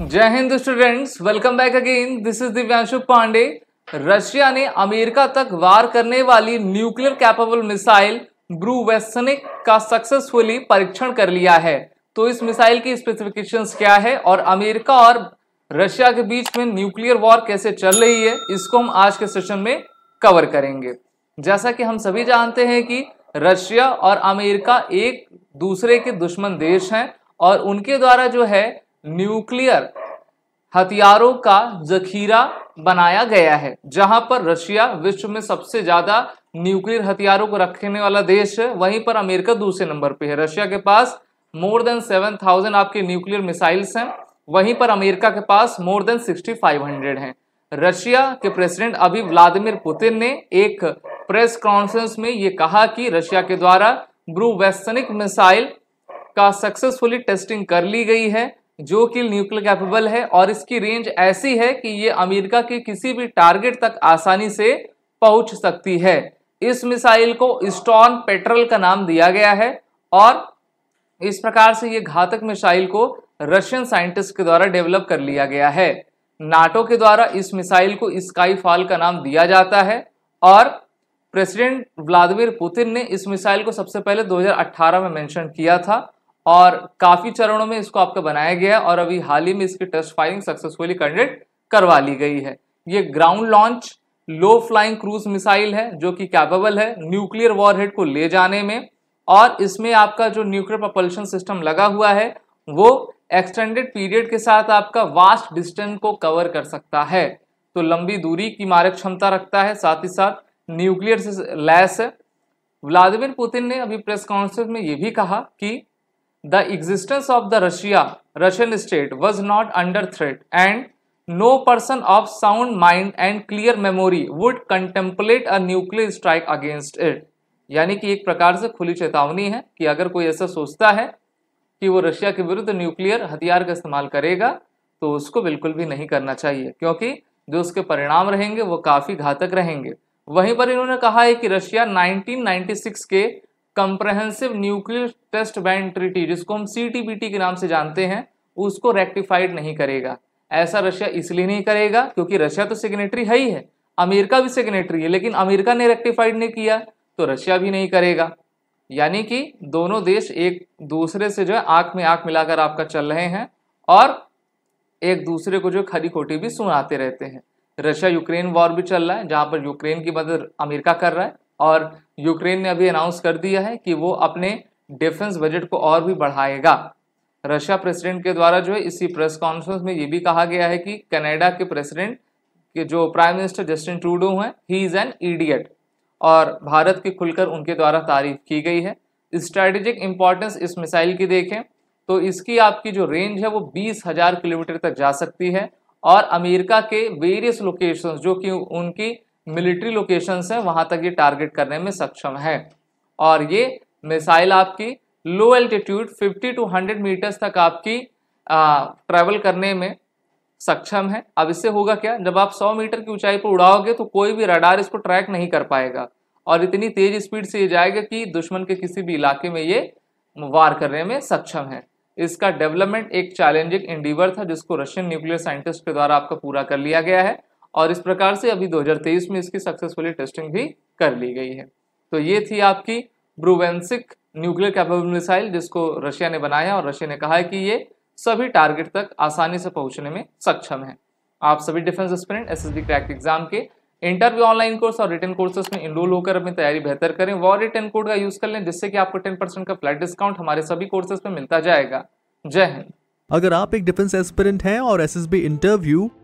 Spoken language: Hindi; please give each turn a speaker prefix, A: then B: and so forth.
A: जय हिंद students welcome back again this is Divyanshu Pandey Russia ने अमेरिका तक वार करने वाली न्यूक्लियर कैपेबल मिसाइल वेस्निक का सक्सेसफुली परीक्षण कर लिया है तो इस मिसाइल की स्पेसिफिकेशंस क्या है और अमेरिका और रशिया के बीच में न्यूक्लियर वॉर कैसे चल रही है इसको हम आज के सेशन में कवर करेंगे जैसा कि हम सभी जानते हैं कि रशिया और अमेरिका एक दूसरे के दुश्मन देश हैं और उनके द्वारा जो है न्यूक्लियर हथियारों का जखीरा बनाया गया है जहां पर रशिया विश्व में सबसे ज्यादा न्यूक्लियर हथियारों को रखने वाला देश है वहीं पर अमेरिका दूसरे नंबर पे है रशिया के पास मोर देन सेवन थाउजेंड आपके न्यूक्लियर मिसाइल्स हैं वहीं पर अमेरिका के पास more than sixty five hundred हैं रशिया के प्रेसिडेंट अभी व्लादिमिर पुतिन ने एक प्रेस कॉन्फ्रेंस में ये कहा कि रशिया के द्वारा ब्रूवेस्टनिक मिसाइल का सक्सेसफुली टेस्टिंग कर ली गई है जो कि न्यूक्लियर कैपेबल है और इसकी रेंज ऐसी है कि ये अमेरिका के किसी भी टारगेट तक आसानी से पहुंच सकती है इस मिसाइल को स्टॉन पेट्रोल का नाम दिया गया है और इस प्रकार से ये घातक मिसाइल को रशियन साइंटिस्ट के द्वारा डेवलप कर लिया गया है नाटो के द्वारा इस मिसाइल को स्काई फॉल का नाम दिया जाता है और प्रेसिडेंट व्लादिमीर पुतिन ने इस मिसाइल को सबसे पहले 2018 में मेंशन किया था और काफी चरणों में इसको आपका बनाया गया है और अभी हाल ही में इसकी टेस्ट फायरिंग सक्सेसफुली कंडक्ट करवा ली गई है ये ground launch low flying cruise missile है जो कि कैपेबल है न्यूक्लियर वॉरहेड को ले जाने में और इसमें आपका जो न्यूक्लियर प्रपल्शन सिस्टम लगा हुआ है वो एक्सटेंडेड पीरियड के साथ आपका वास्ट डिस्टेंस को कवर कर सकता है तो लंबी दूरी की मारक क्षमता रखता है साथ ही साथ न्यूक्लियर से लैस है व्लादिमिर पुतिन ने अभी प्रेस कॉन्फ्रेंस में ये भी कहा कि the existence of the Russia Russian state was not under threat and no person of sound mind and clear memory would contemplate a nuclear strike against it यानी कि एक प्रकार से खुली चेतावनी है कि अगर कोई ऐसा सोचता है कि वो रशिया के विरुद्ध न्यूक्लियर हथियार का इस्तेमाल करेगा तो उसको बिल्कुल भी नहीं करना चाहिए क्योंकि जो उसके परिणाम रहेंगे वो काफी घातक रहेंगे वहीं पर इन्होंने कहा है कि रशिया 1996 के comprehensive nuclear test ban treaty जिसको हम सी के नाम से जानते हैं उसको रेक्टिफाइड नहीं करेगा ऐसा रशिया इसलिए नहीं करेगा क्योंकि रशिया तो सिग्नेटरी है ही है अमेरिका भी सिग्नेटरी है लेकिन अमेरिका ने रेक्टिफाइड नहीं किया तो रशिया भी नहीं करेगा यानी कि दोनों देश एक दूसरे से जो है आंख में आंख मिलाकर आपका चल रहे हैं और एक दूसरे को जो खरी खोटी भी सुनाते रहते हैं रशिया यूक्रेन वॉर भी चल रहा है जहां पर यूक्रेन की मदद अमेरिका कर रहा है और यूक्रेन ने अभी अनाउंस कर दिया है कि वो अपने डिफेंस बजट को और भी बढ़ाएगा रशिया प्रेसिडेंट के द्वारा जो है इसी प्रेस कॉन्फ्रेंस में ये भी कहा गया है कि कनाडा के प्रेसिडेंट के जो प्राइम मिनिस्टर जस्टिन ट्रूडो हैं ही इज़ एन ईडियट और भारत की खुलकर उनके द्वारा तारीफ की गई है स्ट्रेटेजिक इंपॉर्टेंस इस मिसाइल की देखें तो इसकी आपकी जो रेंज है वो बीस हज़ार किलोमीटर तक जा सकती है और अमेरिका के वेरियस लोकेशंस जो कि उनकी मिलिट्री लोकेशंस हैं वहाँ तक ये टारगेट करने में सक्षम है और ये मिसाइल आपकी लो एल्टीट्यूड 50 टू 100 मीटर्स तक आपकी ट्रैवल करने में सक्षम है अब इससे होगा क्या जब आप 100 मीटर की ऊंचाई पर उड़ाओगे तो कोई भी रडार इसको ट्रैक नहीं कर पाएगा और इतनी तेज स्पीड से ये जाएगा कि दुश्मन के किसी भी इलाके में ये वार करने में सक्षम है इसका डेवलपमेंट एक चैलेंजिंग इंडीवर था जिसको रशियन न्यूक्लियर साइंटिस्ट के द्वारा आपका पूरा कर लिया गया है और इस प्रकार से अभी 2023 में इसकी सक्सेसफुली टेस्टिंग भी कर ली गई है तो ये थी आपकी ब्रुवेंसिक न्यूक्लियर कैपेबल मिसाइल जिसको रशिया ने बनाया और रशिया ने कहा है कि ये सभी टारगेट तक आसानी से पहुंचने में सक्षम है आप सभी defence student S S crack exam के इंटरव्यू ऑनलाइन कोर्स और रिटर्न कोर्सेस में इनरोल होकर अपनी तैयारी बेहतर करें वॉर रिटर्न कोड का यूज कर लें जिससे कि आपको टेन परसेंट का फ्लैट डिस्काउंट हमारे सभी कोर्सेज में मिलता जाएगा जय हिंद अगर आप एक डिफेंस एस्पिरेंट हैं और बी इंटरव्यू